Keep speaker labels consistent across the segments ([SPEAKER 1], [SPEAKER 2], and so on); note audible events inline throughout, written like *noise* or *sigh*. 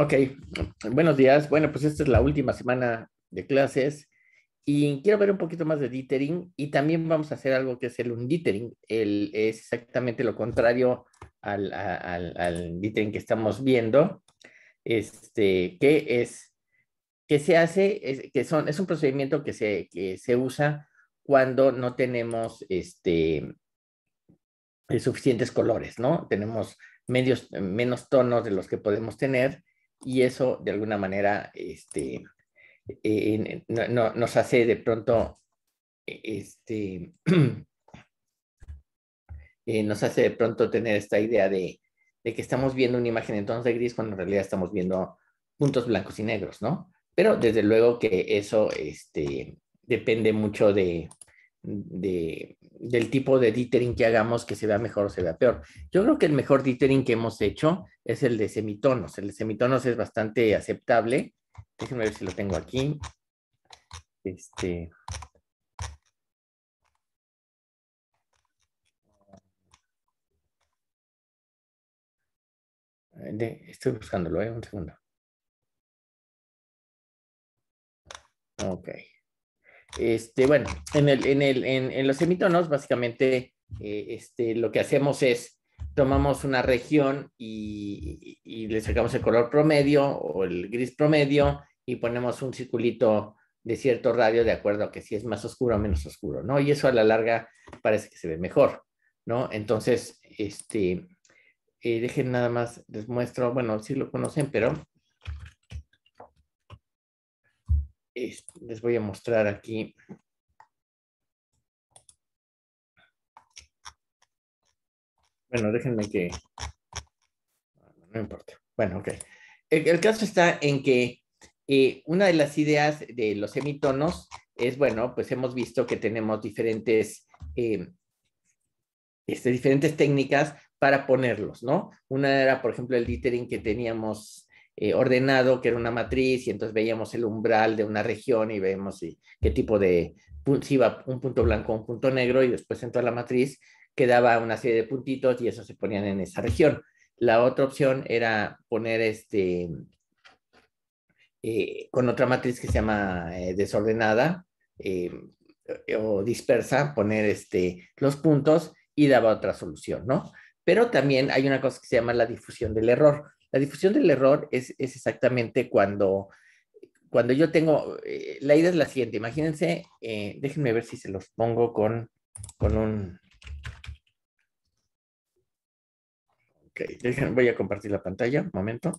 [SPEAKER 1] Ok, buenos días. Bueno, pues esta es la última semana de clases y quiero ver un poquito más de dithering y también vamos a hacer algo que es el undithering. El, es exactamente lo contrario al, al, que estamos viendo, este, que es que se hace, que son, es un procedimiento que se, usa cuando no tenemos este, suficientes colores, ¿no? Tenemos medios, menos tonos de los que podemos tener y eso de alguna manera este, e, no, nos hace de pronto e, este, *clears throat* eh, nos hace de pronto tener esta idea de, que estamos viendo una imagen en tonos de gris cuando en realidad estamos viendo puntos blancos y negros, ¿no? Pero desde luego que eso este, depende mucho de, del tipo de dithering que hagamos, que se vea mejor o se vea peor. Yo creo que el mejor dithering que hemos hecho es el de semitonos. El de semitonos es bastante aceptable. Déjenme ver si lo tengo aquí. Este.
[SPEAKER 2] Eh, estoy buscándolo, ¿eh? Un segundo. Ok.
[SPEAKER 1] Este, bueno, en, el, en, el, en, los semitonos básicamente, eh, este, lo que hacemos es tomamos una región y, le sacamos el color promedio o el gris promedio y ponemos un circulito de cierto radio de acuerdo a que si es más oscuro o menos oscuro, ¿no? Y eso a la larga parece que se ve mejor, ¿no? Entonces, este, eh, dejen nada más, les muestro, bueno, si lo conocen, pero les voy a mostrar aquí. Bueno, déjenme que... No importa. Bueno, ok. El, caso está en que eh, una de las ideas de los semitonos es, bueno, pues hemos visto que tenemos diferentes, eh, este, diferentes técnicas para ponerlos, ¿no? Una era, por ejemplo, el littering que teníamos eh, ordenado, que era una matriz, y entonces veíamos el umbral de una región y veíamos qué tipo de, si iba un punto blanco, un punto negro, y después en toda la matriz quedaba una serie de puntitos y esos se ponían en esa región. La otra opción era poner este, eh, con otra matriz que se llama eh, desordenada em, o dispersa, poner este, los puntos y daba otra solución, ¿no? Pero también hay una cosa que se llama la difusión del error la difusión del error es, exactamente cuando, cuando yo tengo, eh, la idea es la siguiente, imagínense, eh, déjenme ver si se los pongo con, con un... Ok, voy a compartir la pantalla, un momento.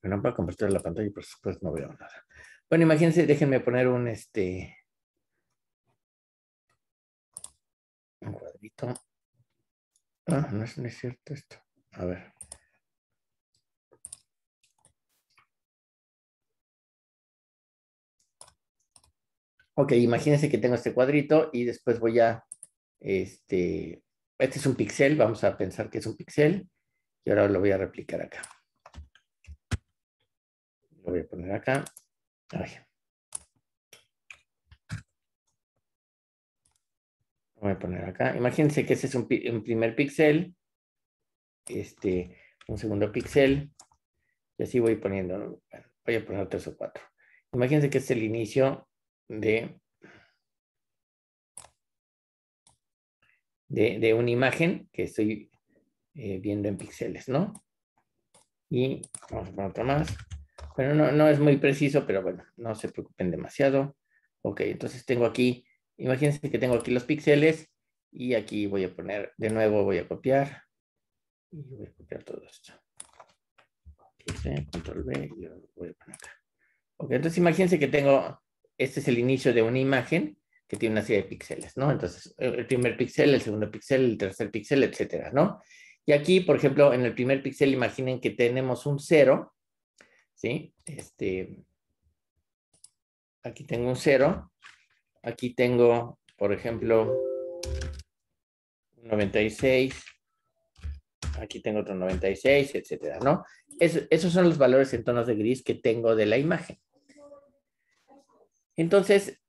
[SPEAKER 1] Bueno, para compartir la pantalla y por supuesto no veo nada. Bueno, imagínense, déjenme poner un este... Un cuadrito.
[SPEAKER 2] Ah, no es, cierto esto. A ver.
[SPEAKER 1] Ok, imagínense que tengo este cuadrito y después voy a, este, este es un pixel, vamos a pensar que es un pixel y ahora lo voy a replicar acá. Lo voy a poner acá. ver. voy a poner acá. Imagínense que ese es un, primer píxel, este, un segundo píxel, y así voy poniendo, voy a poner tres o cuatro. Imagínense que es el inicio de, de, una imagen que estoy eh, viendo en píxeles, ¿no? Y vamos a poner otra más. Bueno, no es muy preciso, pero bueno, no se preocupen demasiado. Ok, entonces tengo aquí Imagínense que tengo aquí los píxeles y aquí voy a poner, de nuevo voy a copiar. Y voy a copiar todo esto. Control y voy a poner acá. Ok, entonces imagínense que tengo, este es el inicio de una imagen que tiene una serie de píxeles, ¿no? Entonces, eh, el primer píxel, el segundo píxel, el tercer píxel, etcétera, ¿no? Y aquí, por ejemplo, en el primer píxel, imaginen que tenemos un cero, ¿sí? Este, aquí tengo un cero, Aquí tengo, por ejemplo, 96. Aquí tengo otro 96, etcétera, ¿no? esos son los valores en tonos de gris que tengo de la imagen. Entonces,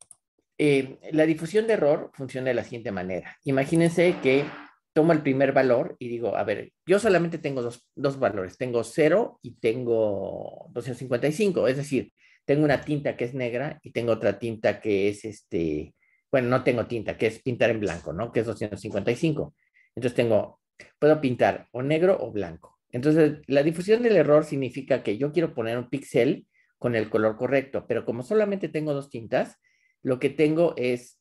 [SPEAKER 1] eh, la difusión de error funciona de la siguiente manera. Imagínense que tomo el primer valor y digo, a ver, yo solamente tengo dos, dos valores, tengo 0 y tengo 255, es decir, tengo una tinta que es negra y tengo otra tinta que es este, bueno, no tengo tinta, que es pintar en blanco, ¿no? Que es 255. Entonces tengo, puedo pintar o negro o blanco. Entonces, la difusión del error significa que yo quiero poner un píxel con el color correcto, pero como solamente tengo dos tintas, lo que tengo es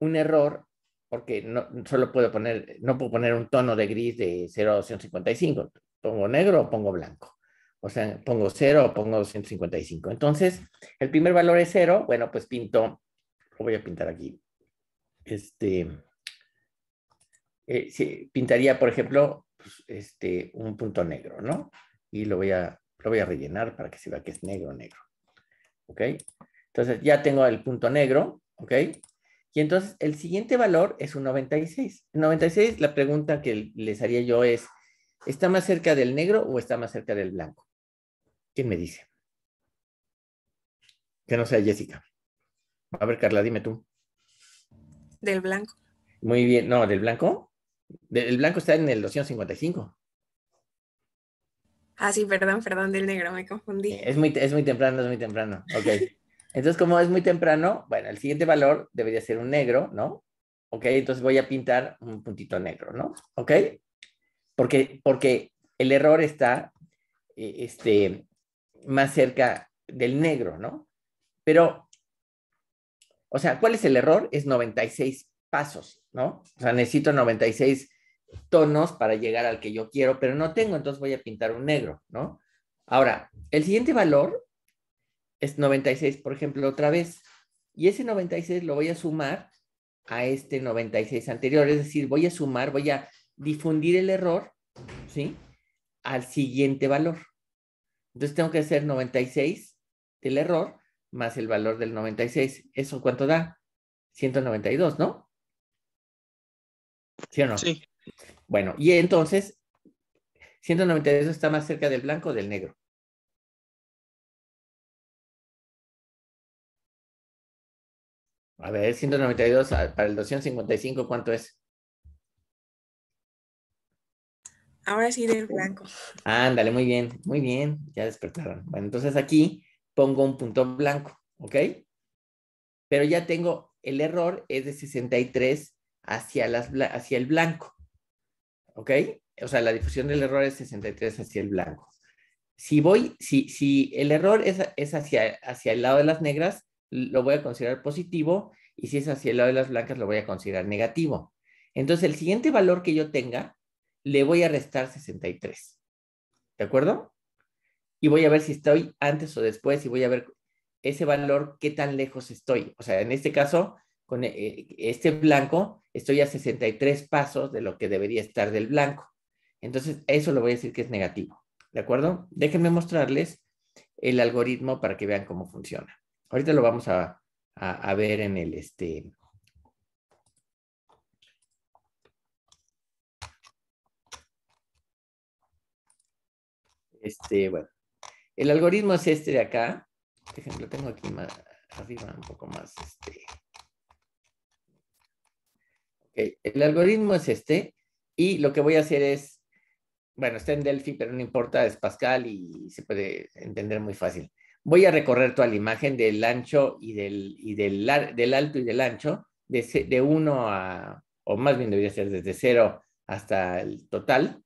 [SPEAKER 1] un error porque no solo puedo poner, no puedo poner un tono de gris de 0 a 255, pongo negro o pongo blanco. O sea, pongo 0 o pongo 255. Entonces, el primer valor es 0. Bueno, pues pinto, lo voy a pintar aquí. Este, eh, pintaría, por ejemplo, pues, este, un punto negro, ¿no? Y lo voy, a, lo voy a rellenar para que se vea que es negro, negro. ¿Ok? Entonces, ya tengo el punto negro, ¿ok? Y entonces, el siguiente valor es un 96. El 96, la pregunta que les haría yo es, ¿está más cerca del negro o está más cerca del blanco? ¿Quién me dice? Que no sea Jessica. A ver, Carla, dime tú. Del blanco. Muy bien, no, del blanco. El blanco está en el 255. Ah, sí, perdón, perdón, del negro, me confundí. Es muy, es muy temprano, es muy temprano. Ok. Entonces, como es muy temprano, bueno, el siguiente valor debería ser un negro, ¿no? Ok, entonces voy a pintar un puntito negro, ¿no? Ok. Porque, porque el error está eh, este, más cerca del negro, ¿no? Pero, o sea, ¿cuál es el error? Es 96 pasos, ¿no? O sea, necesito 96 tonos para llegar al que yo quiero, pero no tengo, entonces voy a pintar un negro, ¿no? Ahora, el siguiente valor es 96, por ejemplo, otra vez, y ese 96 lo voy a sumar a este 96 anterior, es decir, voy a sumar, voy a difundir el error, ¿sí? Al siguiente valor, entonces tengo que hacer 96 del error más el valor del 96. ¿Eso cuánto da? 192, ¿no? ¿Sí o no? Sí. Bueno, y entonces 192 está más cerca del blanco o del negro. A ver, 192 ah, para el 255, ¿cuánto es?
[SPEAKER 2] Ahora sí del blanco.
[SPEAKER 1] Ándale, muy bien, muy bien, ya despertaron. Bueno, entonces aquí pongo un punto blanco, ¿ok? Pero ya tengo, el error es de 63 hacia, las, hacia el blanco, ¿ok? O sea, la difusión del error es 63 hacia el blanco. Si voy, si, si el error es, hacia, hacia el lado de las negras, lo voy a considerar positivo y si es hacia el lado de las blancas, lo voy a considerar negativo. Entonces, el siguiente valor que yo tenga, le voy a restar 63. ¿De acuerdo? Y voy a ver si estoy antes o después y voy a ver ese valor, qué tan lejos estoy. O sea, en este caso, con eh, este blanco, estoy a 63 pasos de lo que debería estar del blanco. Entonces, eso lo voy a decir que es negativo. ¿De acuerdo? Déjenme mostrarles el algoritmo para que vean cómo funciona. Ahorita lo vamos a, a ver en el, este, Este, bueno, el algoritmo es este de acá. ejemplo, tengo aquí arriba un poco más. Este. El algoritmo es este. Y lo que voy a hacer es, bueno, está en Delphi, pero no importa, es Pascal y se puede entender muy fácil. Voy a recorrer toda la imagen del ancho y del, y del, del alto y del ancho, de, de 1 a, o más bien debería ser desde cero hasta el total.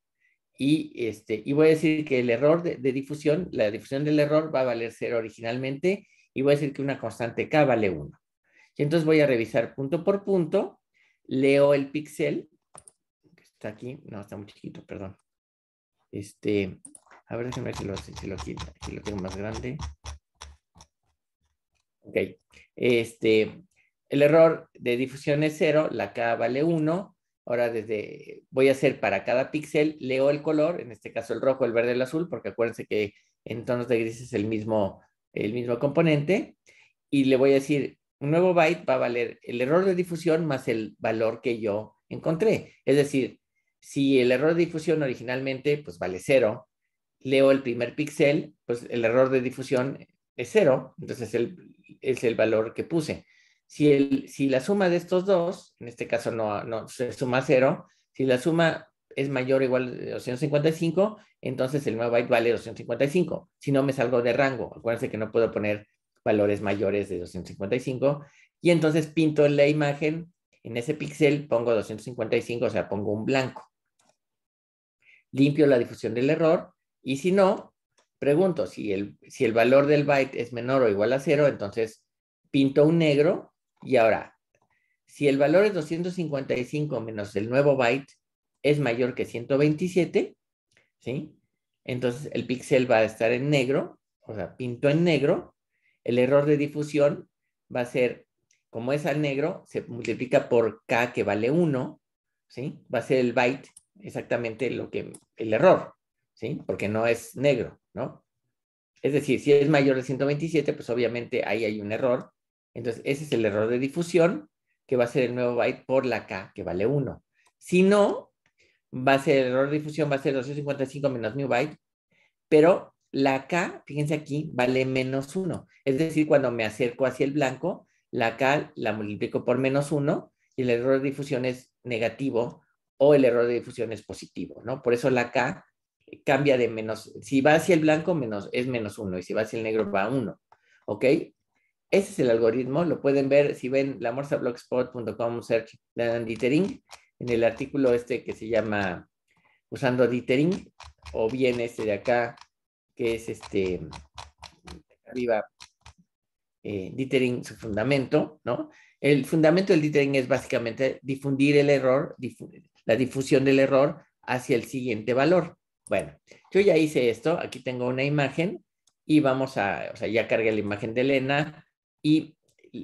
[SPEAKER 1] Y, este, y voy a decir que el error de, difusión, la difusión del error va a valer cero originalmente y voy a decir que una constante K vale 1. Y entonces voy a revisar punto por punto, leo el pixel, que está aquí, no, está muy chiquito, perdón. Este, a ver, déjenme ver si lo, si lo, si lo tengo más grande. Ok, este, el error de difusión es cero, la K vale 1, Ahora desde, voy a hacer para cada píxel, leo el color, en este caso el rojo, el verde, el azul, porque acuérdense que en tonos de gris es el mismo, el mismo componente. Y le voy a decir, un nuevo byte va a valer el error de difusión más el valor que yo encontré. Es decir, si el error de difusión originalmente pues vale cero, leo el primer píxel, pues el error de difusión es cero, entonces el, es el valor que puse si, la suma de estos dos, en este caso no, se suma cero, si la suma es mayor o igual a 255, entonces el nuevo byte vale 255. Si no, me salgo de rango. Acuérdense que no puedo poner valores mayores de 255. Y entonces pinto la imagen, en ese píxel pongo 255, o sea, pongo un blanco. Limpio la difusión del error y si no, pregunto si el valor del byte es menor o igual a cero, entonces pinto un negro y ahora, si el valor es 255 menos el nuevo byte es mayor que 127, ¿sí? Entonces el píxel va a estar en negro, o sea, pinto en negro. El error de difusión va a ser, como es al negro, se multiplica por k que vale 1, ¿sí? Va a ser el byte exactamente lo que, el error, ¿sí? Porque no es negro, ¿no? Es decir, si es mayor de 127, pues obviamente ahí hay un error entonces, ese es el error de difusión, que va a ser el nuevo byte por la K, que vale 1. Si no, va a ser el error de difusión, va a ser 255 menos new byte, pero la K, fíjense aquí, vale menos 1. Es decir, cuando me acerco hacia el blanco, la K la multiplico por menos 1 y el error de difusión es negativo o el error de difusión es positivo, ¿no? Por eso la K cambia de menos, si va hacia el blanco menos, es menos 1 y si va hacia el negro va a 1, ¿ok? Ese es el algoritmo, lo pueden ver si ven morseblogspot.com search, le dan Dithering, en el artículo este que se llama Usando Dithering, o bien este de acá, que es este, arriba, eh, su fundamento, ¿no? El fundamento del dithering es básicamente difundir el error, la difusión del error hacia el siguiente valor. Bueno, yo ya hice esto, aquí tengo una imagen y vamos a, o sea, ya cargué la imagen de Elena, y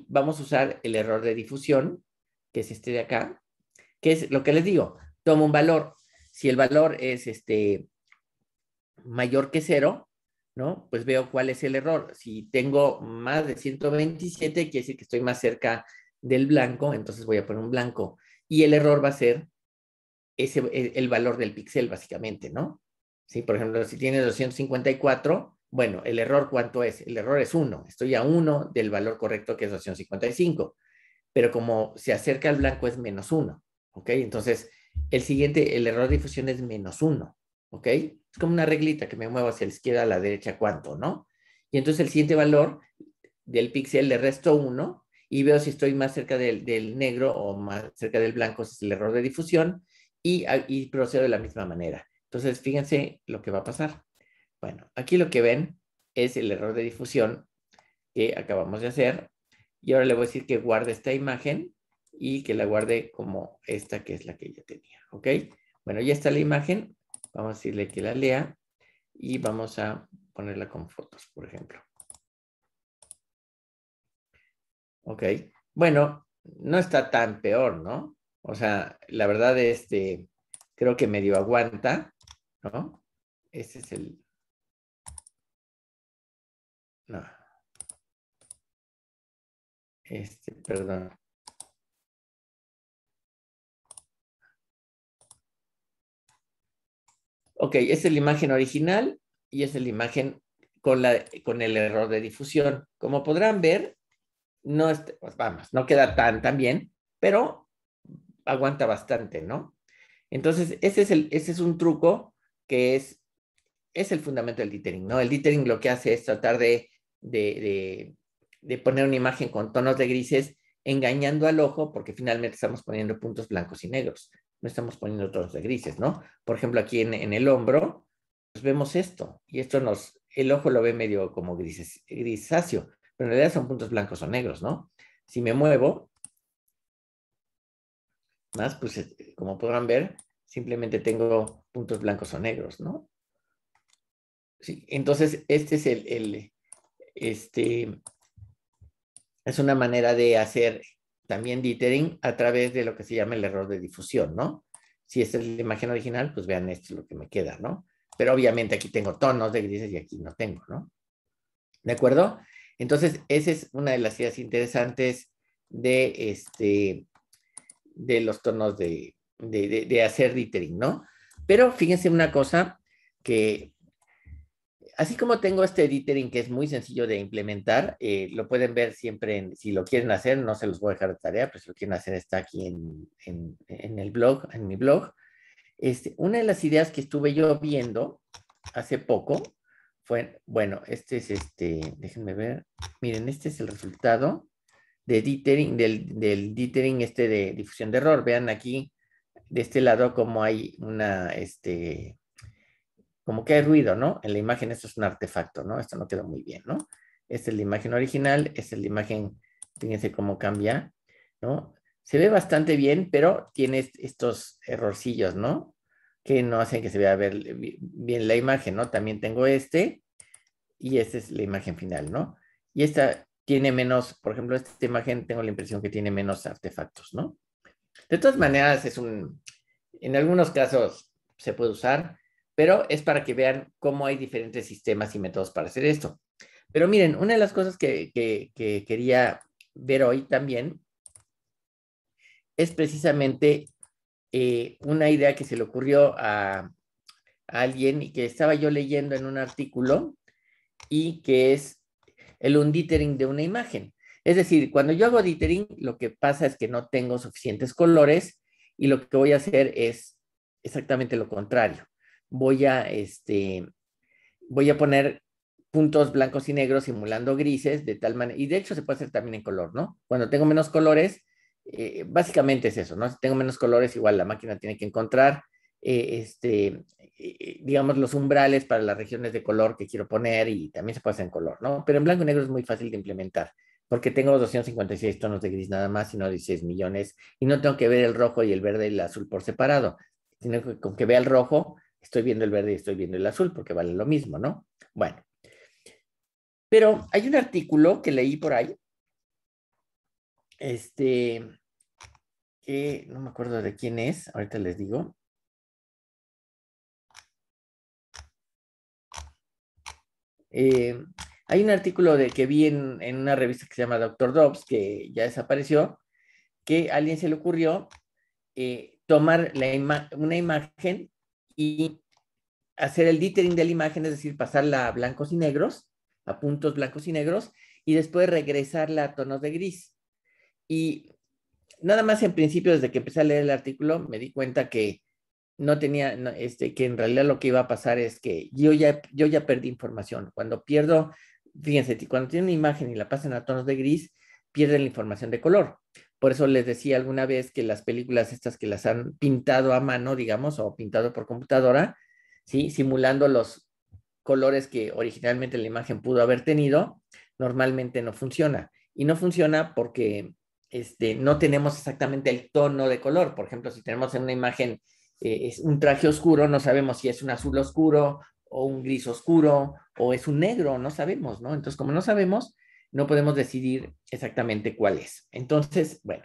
[SPEAKER 1] vamos a usar el error de difusión, que es este de acá, que es lo que les digo, Tomo un valor. Si el valor es este mayor que cero, ¿no? Pues veo cuál es el error. Si tengo más de 127, quiere decir que estoy más cerca del blanco, entonces voy a poner un blanco. Y el error va a ser ese, el valor del pixel, básicamente, ¿no? Sí, por ejemplo, si tiene 254, bueno, ¿el error cuánto es? El error es 1. Estoy a 1 del valor correcto que es opción 55. Pero como se acerca al blanco es menos 1. ¿Ok? Entonces, el siguiente, el error de difusión es menos 1. ¿Ok? Es como una reglita que me muevo hacia la izquierda, a la derecha, cuánto, ¿no? Y entonces el siguiente valor del píxel le resto 1 y veo si estoy más cerca del, negro o más cerca del blanco, es el error de difusión, y, ah, y procedo de la misma manera. Entonces, fíjense lo que va a pasar. Bueno, aquí lo que ven es el error de difusión que acabamos de hacer. Y ahora le voy a decir que guarde esta imagen y que la guarde como esta que es la que ya tenía. ¿Ok? Bueno, ya está la imagen. Vamos a decirle que la lea y vamos a ponerla con fotos, por ejemplo. Ok. Bueno, no está tan peor, ¿no? O sea, la verdad, este, creo que medio aguanta, ¿no? Este es el,
[SPEAKER 2] no. Este, perdón.
[SPEAKER 1] Ok, es la imagen original y es la imagen con, la, con el error de difusión. Como podrán ver, no, pues vamos, no queda tan, tan bien, pero aguanta bastante, ¿no? Entonces, ese es, el, es un truco que es, es el fundamento del dithering, ¿no? El dithering lo que hace es tratar de de, poner una imagen con tonos de grises engañando al ojo porque finalmente estamos poniendo puntos blancos y negros, no estamos poniendo tonos de grises, ¿no? Por ejemplo, aquí en, el hombro, pues vemos esto y esto nos, el ojo lo ve medio como grisáceo, pero en realidad son puntos blancos o negros, ¿no? Si me muevo, más, pues eh, como podrán ver, simplemente tengo puntos blancos o negros, ¿no? entonces este es el este, es una manera de hacer también dithering a través de lo que se llama el error de difusión, ¿no? Si esta es la imagen original, pues vean, esto es lo que me queda, ¿no? Pero obviamente aquí tengo tonos de grises y aquí no tengo, ¿no? ¿De acuerdo? Entonces, esa es una de las ideas interesantes de, este, de los tonos de, de, hacer dithering, ¿no? Pero fíjense una cosa que así como tengo este editing que es muy sencillo de implementar, eh, lo pueden ver siempre, si lo quieren hacer, no se los voy a dejar de tarea, pero si lo quieren hacer está aquí en, el blog, en mi blog. Este, una de las ideas que estuve yo viendo hace poco fue, bueno, este es este, déjenme ver, miren, este es el resultado de dithering, del, del dithering este de difusión de error. Vean aquí, de este lado, como hay una, este, como que hay ruido, ¿no? En la imagen esto es un artefacto, ¿no? Esto no quedó muy bien, ¿no? Esta es la imagen original, esta es la imagen, fíjense cómo cambia, ¿no? Se ve bastante bien, pero tiene estos errorcillos, ¿no? Que no hacen que se vea bien la imagen, ¿no? También tengo este y esta es la imagen final, ¿no? Y esta tiene menos, por ejemplo, esta imagen tengo la impresión que tiene menos artefactos, ¿no? De todas maneras, es un, en algunos casos se puede usar, pero es para que vean cómo hay diferentes sistemas y métodos para hacer esto. Pero miren, una de las cosas que, quería ver hoy también es precisamente eh, una idea que se le ocurrió a, alguien y que estaba yo leyendo en un artículo y que es el undittering de una imagen. Es decir, cuando yo hago dithering, lo que pasa es que no tengo suficientes colores y lo que voy a hacer es exactamente lo contrario voy a, este, voy a poner puntos blancos y negros simulando grises de tal manera, y de hecho se puede hacer también en color, ¿no? Cuando tengo menos colores, eh, básicamente es eso, ¿no? Si tengo menos colores, igual la máquina tiene que encontrar, eh, este, eh, digamos, los umbrales para las regiones de color que quiero poner y también se puede hacer en color, ¿no? Pero en blanco y negro es muy fácil de implementar porque tengo los 256 tonos de gris nada más, sino 16 millones, y no tengo que ver el rojo y el verde y el azul por separado, sino que con que vea el rojo, estoy viendo el verde y estoy viendo el azul porque vale lo mismo, ¿no? Bueno. Pero hay un artículo que leí por ahí, este, que no me acuerdo de quién es, ahorita les digo. Eh, hay un artículo de, que vi en, una revista que se llama Doctor Dobbs, que ya desapareció, que a alguien se le ocurrió eh, tomar una imagen y hacer el dithering de la imagen, es decir, pasarla a blancos y negros, a puntos blancos y negros, y después regresarla a tonos de gris. Y nada más en principio, desde que empecé a leer el artículo, me di cuenta que no tenía, este, que en realidad lo que iba a pasar es que yo ya, yo ya perdí información. Cuando pierdo, fíjense, cuando tienen una imagen y la pasan a tonos de gris, pierden la información de color. Por eso les decía alguna vez que las películas estas que las han pintado a mano, digamos, o pintado por computadora, ¿sí? simulando los colores que originalmente la imagen pudo haber tenido, normalmente no funciona. Y no funciona porque este, no tenemos exactamente el tono de color. Por ejemplo, si tenemos en una imagen eh, es un traje oscuro, no sabemos si es un azul oscuro o un gris oscuro o es un negro, no sabemos, ¿no? Entonces, como no sabemos, no podemos decidir exactamente cuál es. Entonces, bueno,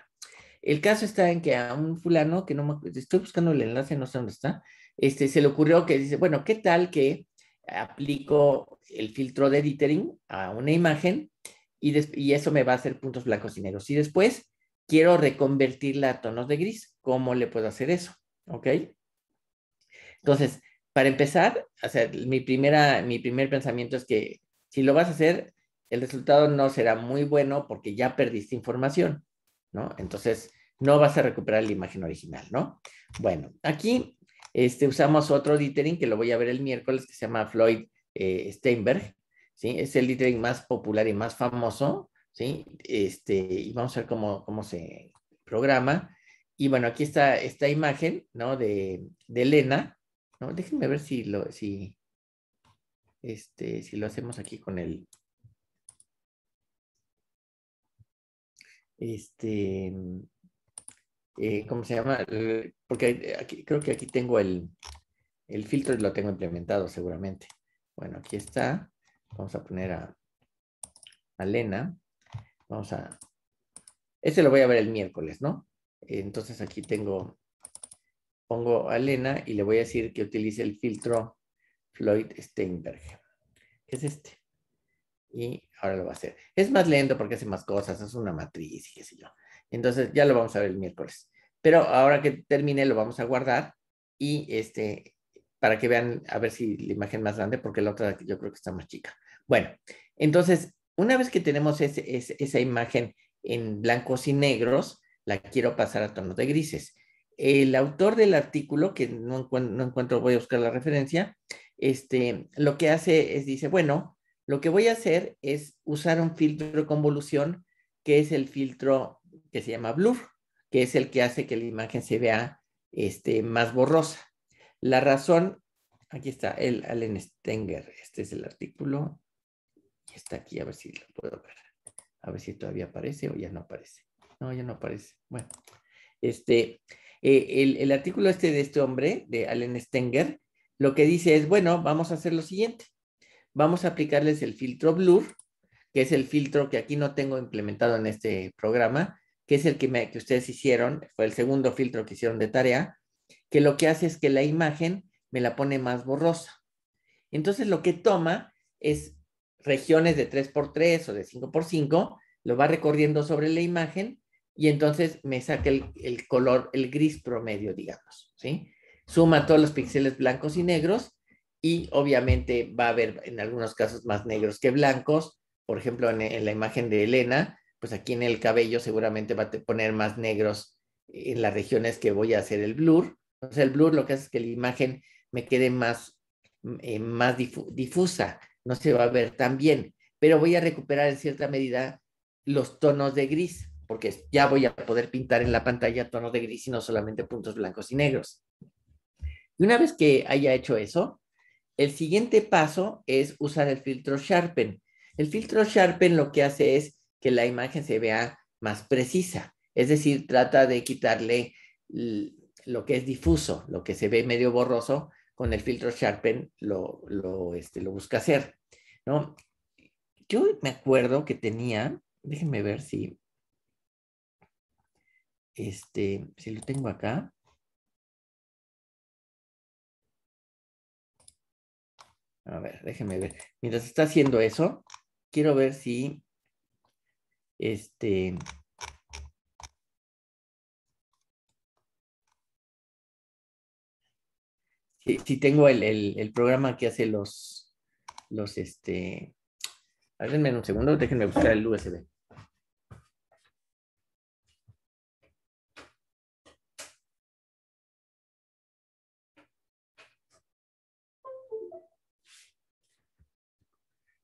[SPEAKER 1] el caso está en que a un fulano, que no me, estoy buscando el enlace, no sé dónde está, este, se le ocurrió que dice, bueno, ¿qué tal que aplico el filtro de editing a una imagen y, eso me va a hacer puntos blancos y negros? Y después quiero reconvertirla a tonos de gris. ¿Cómo le puedo hacer eso? ¿Ok? Entonces, para empezar, mi, primera, mi primer pensamiento es que si lo vas a hacer, el resultado no será muy bueno porque ya perdiste información, ¿no? Entonces, no vas a recuperar la imagen original, ¿no? Bueno, aquí este, usamos otro dithering que lo voy a ver el miércoles, que se llama Floyd eh, Steinberg, ¿sí? Es el dithering más popular y más famoso, ¿sí? Este, y vamos a ver cómo, se programa. Y bueno, aquí está esta imagen, ¿no? De, Elena, ¿no? Déjenme ver si lo, si, este, si lo hacemos aquí con el, este, mm, eh, ¿cómo se llama? Porque creo que aquí tengo el, el filtro y lo tengo implementado seguramente. Bueno, aquí está. Vamos a poner a, Elena. Vamos a... Este lo voy a ver el miércoles, ¿no? Entonces aquí tengo, pongo a Lena y le voy a decir que utilice el filtro Floyd Steinberg, es este. Y ahora lo va a hacer. Es más lento porque hace más cosas, es una matriz y qué sé yo. Entonces ya lo vamos a ver el miércoles. Pero ahora que termine lo vamos a guardar y este, para que vean a ver si la imagen más grande, porque la otra yo creo que está más chica. Bueno, entonces, una vez que tenemos esa imagen en blancos y negros, la quiero pasar a tonos de grises. El autor del artículo, que no, encuentro, voy a buscar la referencia, este, lo que hace es, dice, bueno, lo que voy a hacer es usar un filtro de convolución, que es el filtro que se llama blur, que es el que hace que la imagen se vea este, más borrosa. La razón, aquí está, el Allen Stenger, este es el artículo, está aquí, a ver si lo puedo ver, a ver si todavía aparece o ya no aparece. No, ya no aparece. Bueno, este, eh, el, el, artículo este de este hombre, de Allen Stenger, lo que dice es, bueno, vamos a hacer lo siguiente vamos a aplicarles el filtro blur, que es el filtro que aquí no tengo implementado en este programa, que es el que, que ustedes hicieron, fue el segundo filtro que hicieron de tarea, que lo que hace es que la imagen me la pone más borrosa. Entonces lo que toma es regiones de 3x3 o de 5x5, lo va recorriendo sobre la imagen y entonces me saca el, el color, el gris promedio, digamos, ¿sí? Suma todos los píxeles blancos y negros y obviamente va a haber en algunos casos más negros que blancos. Por ejemplo, en, la imagen de Elena, pues aquí en el cabello seguramente va a poner más negros en las regiones que voy a hacer el blur. O el blur lo que hace es que la imagen me quede más, mm, eh, más difusa, no se va a ver tan bien, pero voy a recuperar en cierta medida los tonos de gris, porque ya voy a poder pintar en la pantalla tonos de gris y no solamente puntos blancos y negros. Y una vez que haya hecho eso, el siguiente paso es usar el filtro Sharpen. El filtro Sharpen lo que hace es que la imagen se vea más precisa, es decir, trata de quitarle lo que es difuso, lo que se ve medio borroso, con el filtro Sharpen lo, lo este, busca hacer. ¿no? Yo me acuerdo que tenía, déjenme ver si,
[SPEAKER 2] este, si lo tengo acá.
[SPEAKER 1] A ver, déjenme ver. Mientras está haciendo eso, quiero ver si este si, tengo el, programa que hace los los este a un segundo, déjenme buscar el USB.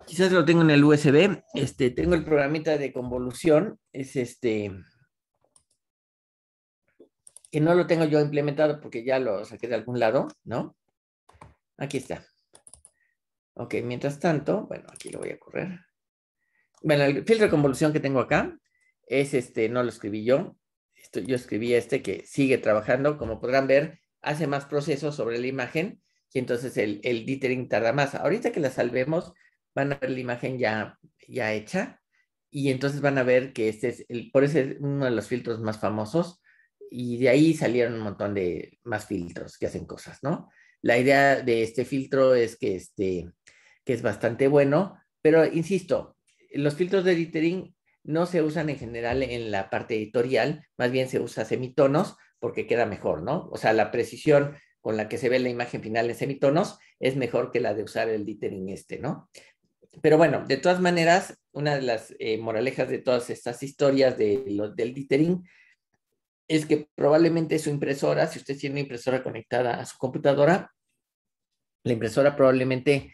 [SPEAKER 1] Quizás lo tengo en el USB. Este, tengo el programita de convolución. Es este. Que no lo tengo yo implementado porque ya lo saqué de algún lado, ¿no? Aquí está. Ok, mientras tanto, bueno, aquí lo voy a correr. Bueno, el filtro de convolución que tengo acá es este, no lo escribí yo. yo escribí este que sigue trabajando. Como podrán ver, hace más procesos sobre la imagen y entonces el, el dithering tarda más. Ahorita que la salvemos, van a ver la imagen ya, ya hecha y entonces van a ver que este es, por eso es uno de los filtros más famosos y de ahí salieron un montón de más filtros que hacen cosas, ¿no? La idea de este filtro es que, este, que es bastante bueno, pero insisto, los filtros de dithering no se usan en general en la parte editorial, más bien se usa semitonos porque queda mejor, ¿no? O sea, la precisión con la que se ve la imagen final en semitonos es mejor que la de usar el dithering este, ¿no? pero bueno, de todas maneras, una de las eh, moralejas de todas estas historias de, lo, del dithering es que probablemente su impresora, si usted tiene una impresora conectada a su computadora, la impresora probablemente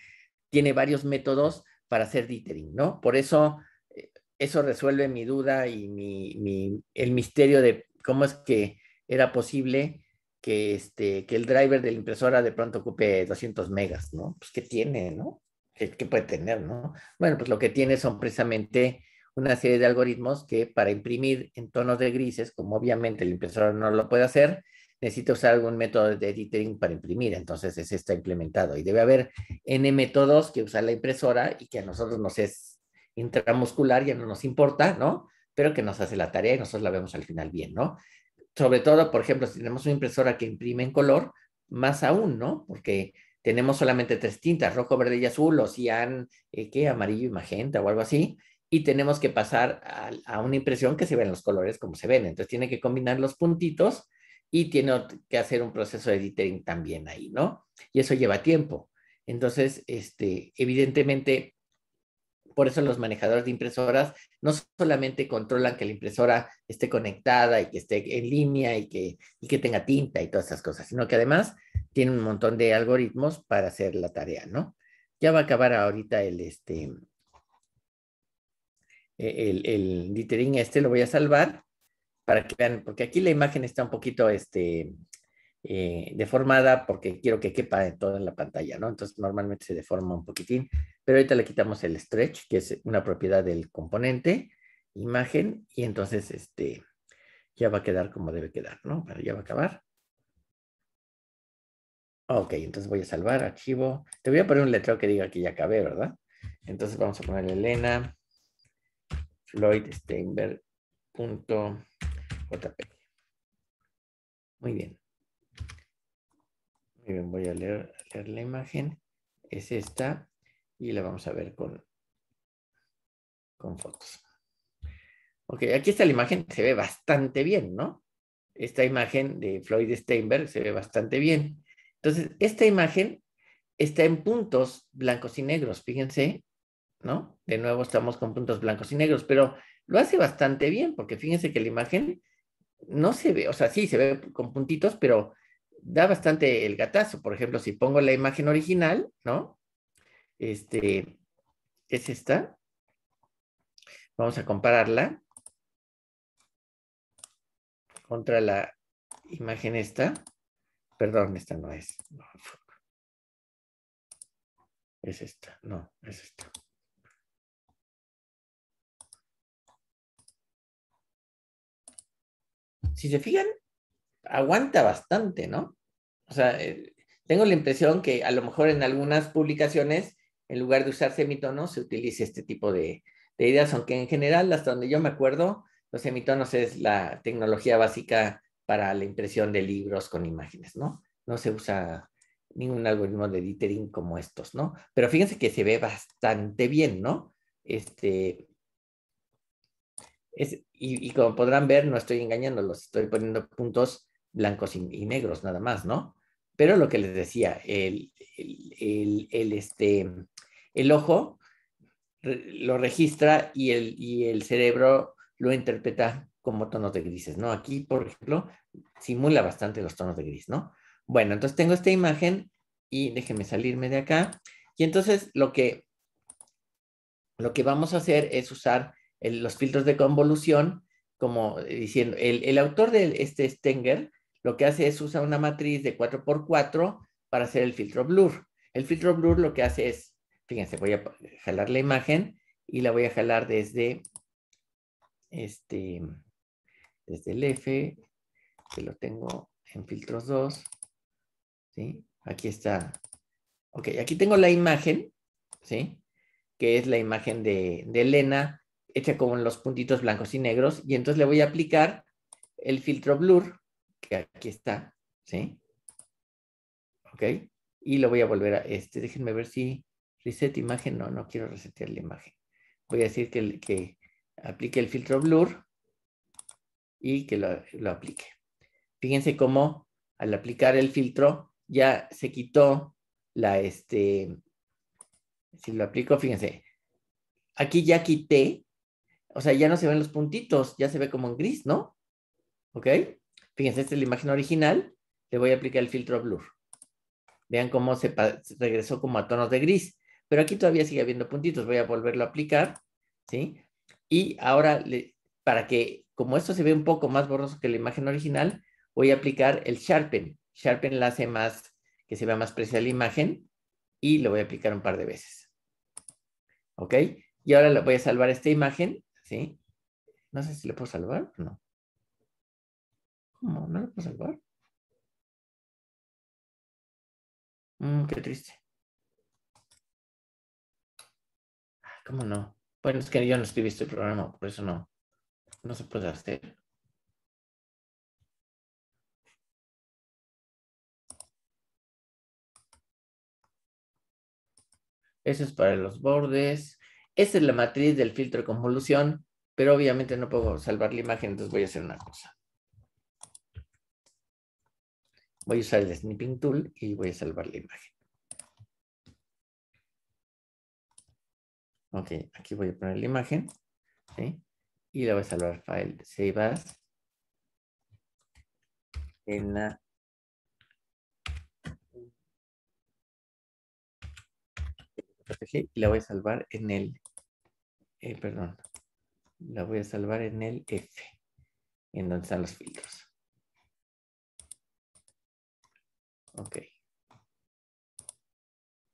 [SPEAKER 1] tiene varios métodos para hacer dithering, ¿no? Por eso, eh, eso resuelve mi duda y mi, el misterio de cómo es que era posible que, este, que el driver de la impresora de pronto ocupe 200 megas, ¿no? Pues que tiene, ¿no? que puede tener, ¿no? Bueno, pues lo que tiene son precisamente una serie de algoritmos que para imprimir en tonos de grises, como obviamente el impresora no lo puede hacer, necesita usar algún método de editing para imprimir, entonces ese está implementado. Y debe haber N métodos que usa la impresora y que a nosotros nos es intramuscular, ya no nos importa, ¿no? Pero que nos hace la tarea y nosotros la vemos al final bien, ¿no? Sobre todo, por ejemplo, si tenemos una impresora que imprime en color, más aún, ¿no? Porque tenemos solamente tres tintas, rojo, verde y azul, o cian, eh, ¿qué? amarillo y magenta o algo así, y tenemos que pasar a, una impresión que se vean los colores como se ven. Entonces tiene que combinar los puntitos y tiene que hacer un proceso de editing también ahí, ¿no? Y eso lleva tiempo. Entonces, este, evidentemente, por eso los manejadores de impresoras no solamente controlan que la impresora esté conectada y que esté en línea y que, que tenga tinta y todas esas cosas, sino que además tiene un montón de algoritmos para hacer la tarea, ¿no? Ya va a acabar ahorita el, este, e, el, el este, lo voy a salvar para que vean, porque aquí la imagen está un poquito, este, eh, deformada porque quiero que quepa en la pantalla, ¿no? Entonces normalmente se deforma un poquitín, pero ahorita le quitamos el stretch, que es una propiedad del componente, imagen, y entonces este, ya va a quedar como debe quedar, ¿no? Pero ya va a acabar. Ok, entonces voy a salvar, archivo. Te voy a poner un letrero que diga que ya acabé, ¿verdad? Entonces vamos a poner Elena Floyd Steinberg.jp. Muy bien voy a leer, la imagen. Es esta y la vamos a ver con, con fotos. Ok, aquí está la imagen, se ve bastante bien, ¿no? Esta imagen de Floyd Steinberg se ve bastante bien. Entonces, esta imagen está en puntos blancos y negros, fíjense, ¿no? De nuevo estamos con puntos blancos y negros, pero lo hace bastante bien, porque fíjense que la imagen no se ve, o sea, sí se ve con puntitos, pero da bastante el gatazo. Por ejemplo, si pongo la imagen original, ¿no? Este, es esta. Vamos a compararla
[SPEAKER 2] contra la imagen esta. Perdón, esta no es. es esta, no, es esta.
[SPEAKER 1] Si se fijan, aguanta bastante, ¿no? O sea, eh, tengo la impresión que a lo mejor en algunas publicaciones, en lugar de usar semitonos, se utilice este tipo de, ideas, aunque en general, hasta donde yo me acuerdo, los semitonos es la tecnología básica para la impresión de libros con imágenes, ¿no? No se usa ningún algoritmo de dithering como estos, ¿no? Pero fíjense que se ve bastante bien, ¿no? Este, y, como podrán ver, no estoy engañándolos, estoy poniendo puntos blancos y, negros nada más, ¿no? Pero lo que les decía, el, este, el ojo lo registra y el, cerebro lo interpreta como tonos de grises, ¿no? Aquí, por ejemplo, simula bastante los tonos de gris, ¿no? Bueno, entonces tengo esta imagen y déjenme salirme de acá. Y entonces lo que, lo que vamos a hacer es usar los filtros de convolución, como diciendo, el, el autor de este Stenger lo que hace es usa una matriz de 4x4 para hacer el filtro blur. El filtro blur lo que hace es, fíjense, voy a jalar la imagen y la voy a jalar desde este, desde el F, que lo tengo en filtros 2, ¿sí? Aquí está. Ok, aquí tengo la imagen, Que es la imagen de, de Elena, hecha con los puntitos blancos y negros, y entonces le voy a aplicar el filtro blur, que aquí está, ¿sí? ¿Ok? Y lo voy a volver a este. Déjenme ver si reset imagen. No, no quiero resetear la imagen. Voy a decir que, que aplique el filtro blur y que lo, aplique. Fíjense cómo al aplicar el filtro ya se quitó la, este, si lo aplico, fíjense, aquí ya quité, o sea, ya no se ven los puntitos, ya se ve como en gris, ¿no? ¿Ok? Fíjense, esta es la imagen original. Le voy a aplicar el filtro blur. Vean cómo se regresó como a tonos de gris. Pero aquí todavía sigue habiendo puntitos. Voy a volverlo a aplicar. ¿Sí? Y ahora, para que, como esto se ve un poco más borroso que la imagen original, voy a aplicar el Sharpen. Sharpen la hace más, que se vea más precisa la imagen. Y lo voy a aplicar un par de veces. ¿Ok? Y ahora voy a salvar esta imagen. ¿Sí? No sé si le puedo salvar no.
[SPEAKER 2] ¿Cómo? ¿No lo puedo salvar? Mm, qué triste. Ah, ¿Cómo no? Bueno, es que yo no escribí el este programa, por eso no, no se puede hacer.
[SPEAKER 1] Eso es para los bordes. Esa es la matriz del filtro de convolución, pero obviamente no puedo salvar la imagen, entonces voy a hacer una cosa voy a usar el snipping tool y voy a salvar la imagen. Ok, aquí voy a poner la imagen. Y la voy a salvar file save as. En la... Y la voy a salvar en el... Eh, perdón. La voy a salvar en el F. En donde están los filtros. Ok.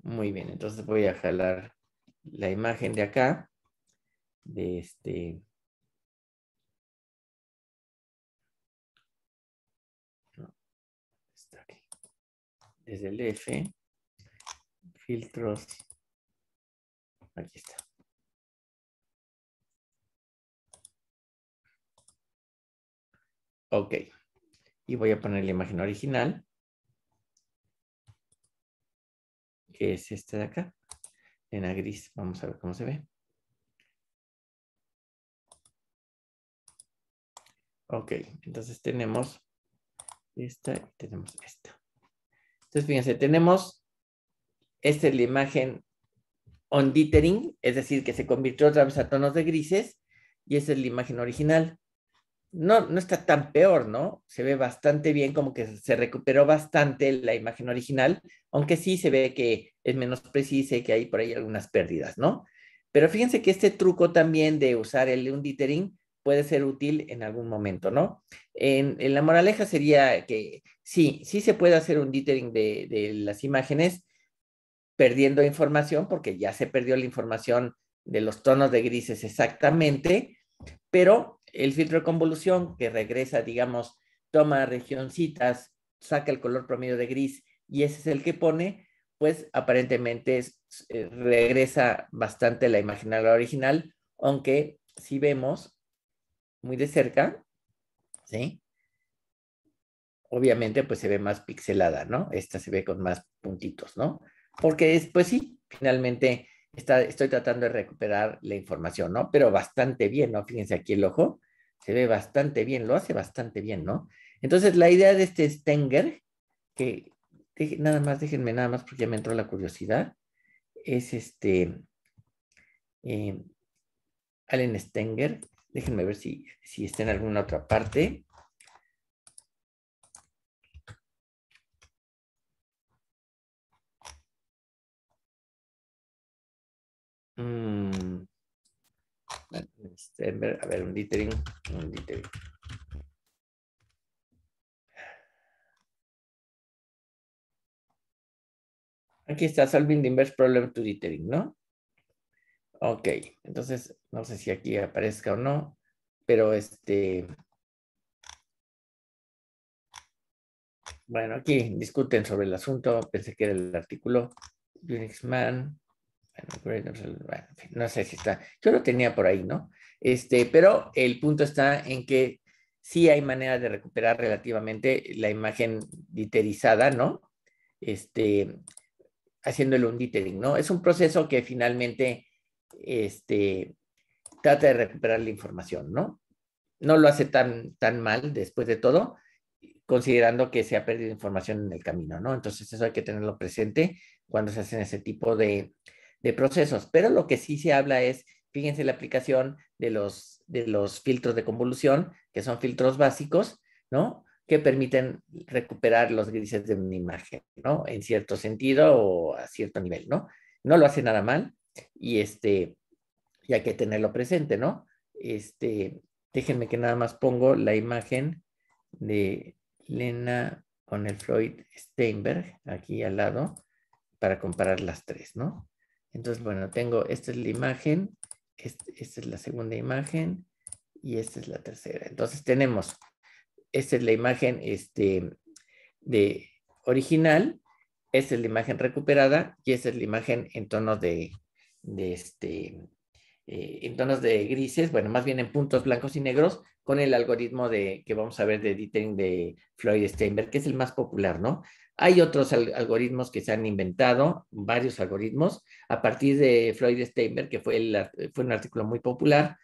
[SPEAKER 2] Muy bien, entonces voy a jalar la imagen de acá, de este... Desde el F, filtros, aquí está.
[SPEAKER 1] Ok. Y voy a poner la imagen original. es este de acá, en la gris. Vamos a ver cómo se ve. Ok, entonces tenemos esta y tenemos esta. Entonces, fíjense, tenemos, esta es la imagen on dithering, es decir, que se convirtió otra vez a tonos de grises, y esta es la imagen original no, está tan peor, ¿no? Se ve bastante bien, como que se recuperó bastante la imagen original, aunque sí se ve que es menos precisa y que hay por ahí algunas pérdidas, ¿no? Pero fíjense que este truco también de usar el un dithering puede ser útil en algún momento, ¿no? En, la moraleja sería que sí, sí se puede hacer un dithering de, de las imágenes perdiendo información, porque ya se perdió la información de los tonos de grises exactamente, pero el filtro de convolución que regresa, digamos, toma regioncitas, saca el color promedio de gris y ese es el que pone, pues aparentemente eh, regresa bastante la imagen a la original, aunque si vemos muy de cerca, ¿sí? Obviamente pues se ve más pixelada, ¿no? Esta se ve con más puntitos, ¿no? Porque es, pues sí, finalmente estoy tratando de recuperar la información, ¿no? Pero bastante bien, ¿no? Fíjense aquí el ojo, se ve bastante bien, lo hace bastante bien, ¿no? Entonces, la idea de este Stenger, que nada más, déjenme nada más porque ya me entró la curiosidad, es este eh, Allen Stenger, déjenme ver si, si está en alguna otra parte.
[SPEAKER 2] Este, a ver, un dithering, un dithering.
[SPEAKER 1] Aquí está solving the inverse problem to dithering, ¿no? Ok, entonces no sé si aquí aparezca o no, pero este... Bueno, aquí discuten sobre el asunto, pensé que era el artículo Unix Man no sé si está. Yo lo tenía por ahí, ¿no? Este, pero el punto está en que sí hay manera de recuperar relativamente la imagen diterizada, ¿no? Este, haciéndole un dithering, ¿no? Es un proceso que finalmente este, trata de recuperar la información, ¿no? No lo hace tan, tan mal después de todo, considerando que se ha perdido información en el camino, ¿no? Entonces eso hay que tenerlo presente cuando se hacen ese tipo de, de procesos, pero lo que sí se habla es, fíjense la aplicación de los, de los filtros de convolución, que son filtros básicos, ¿no? Que permiten recuperar los grises de una imagen, ¿no? En cierto sentido o a cierto nivel, ¿no? No lo hace nada mal y este, ya hay que tenerlo presente, ¿no? Este, déjenme que nada más pongo la imagen de Lena con el Floyd Steinberg aquí al lado para comparar las tres, ¿no? Entonces, bueno, tengo, esta es la imagen, esta es la segunda imagen y esta es la tercera. Entonces tenemos, esta es la imagen este, de original, esta es la imagen recuperada y esta es la imagen en tonos de, este, eh, en tonos de grises, bueno, más bien en puntos blancos y negros, con el algoritmo de, que vamos a ver de editing de Floyd Steinberg, que es el más popular, ¿no? Hay otros algoritmos que se han inventado, varios algoritmos, a partir de Floyd Steinberg, que fue, fue un artículo muy popular,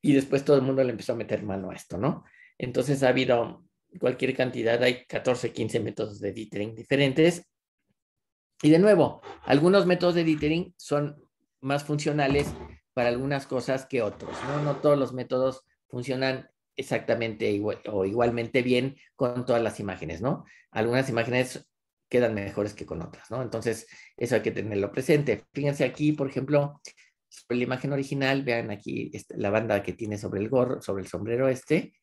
[SPEAKER 1] y después todo el mundo le empezó a meter mano a esto, ¿no? Entonces ha habido cualquier cantidad, hay 14, 15 métodos de dithering diferentes. Y de nuevo, algunos métodos de dithering son más funcionales para algunas cosas que otros, ¿no? No todos los métodos funcionan exactamente igual, o igualmente bien con todas las imágenes, ¿no? Algunas imágenes quedan mejores que con otras, ¿no? Entonces, eso hay que tenerlo presente. Fíjense aquí, por ejemplo, sobre la imagen original, vean aquí este, la banda que tiene sobre el gorro, sobre el sombrero este,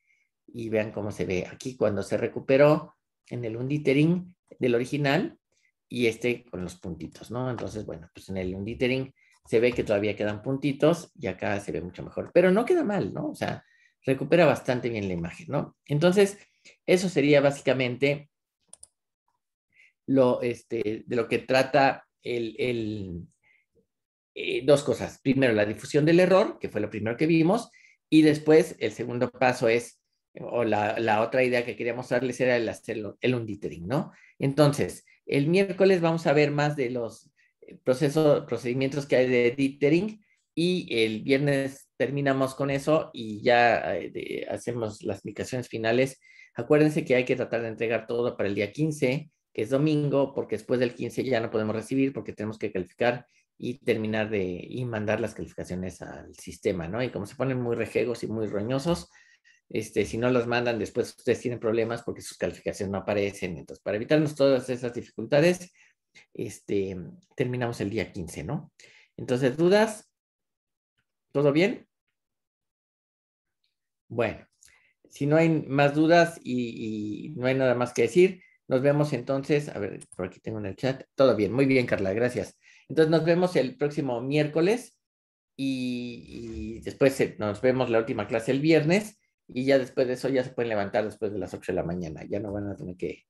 [SPEAKER 1] y vean cómo se ve aquí cuando se recuperó en el unditering del original y este con los puntitos, ¿no? Entonces, bueno, pues en el unditering se ve que todavía quedan puntitos y acá se ve mucho mejor, pero no queda mal, ¿no? O sea, recupera bastante bien la imagen, ¿no? Entonces, eso sería básicamente lo, este, de lo que trata el, eh, dos cosas. Primero, la difusión del error, que fue lo primero que vimos, y después el segundo paso es, o la, otra idea que quería mostrarles era el hacer el ¿no? Entonces, el miércoles vamos a ver más de los eh, procesos, procedimientos que hay de dithering y el viernes terminamos con eso y ya eh, hacemos las indicaciones finales. Acuérdense que hay que tratar de entregar todo para el día 15, que es domingo, porque después del 15 ya no podemos recibir porque tenemos que calificar y terminar de y mandar las calificaciones al sistema, ¿no? Y como se ponen muy rejegos y muy roñosos, este, si no los mandan después ustedes tienen problemas porque sus calificaciones no aparecen. Entonces, para evitarnos todas esas dificultades, este, terminamos el día 15, ¿no? Entonces, dudas, ¿Todo bien? Bueno, si no hay más dudas y, no hay nada más que decir, nos vemos entonces. A ver, por aquí tengo en el chat. Todo bien, muy bien, Carla, gracias. Entonces nos vemos el próximo miércoles y, después eh, nos vemos la última clase el viernes y ya después de eso ya se pueden levantar después de las 8 de la mañana. Ya no van a tener que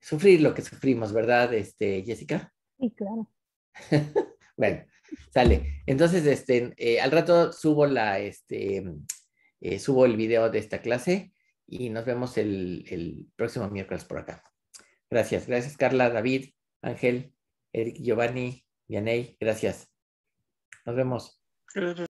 [SPEAKER 1] sufrir lo que sufrimos, ¿verdad, este, Jessica? Sí, claro. *laughs* bueno. Sale. Entonces, este, eh, al rato subo la, este, eh, subo el video de esta clase y nos vemos el, el próximo miércoles por acá. Gracias, gracias Carla, David, Ángel, Eric, Giovanni, Yanei. gracias. Nos vemos.
[SPEAKER 2] Gracias.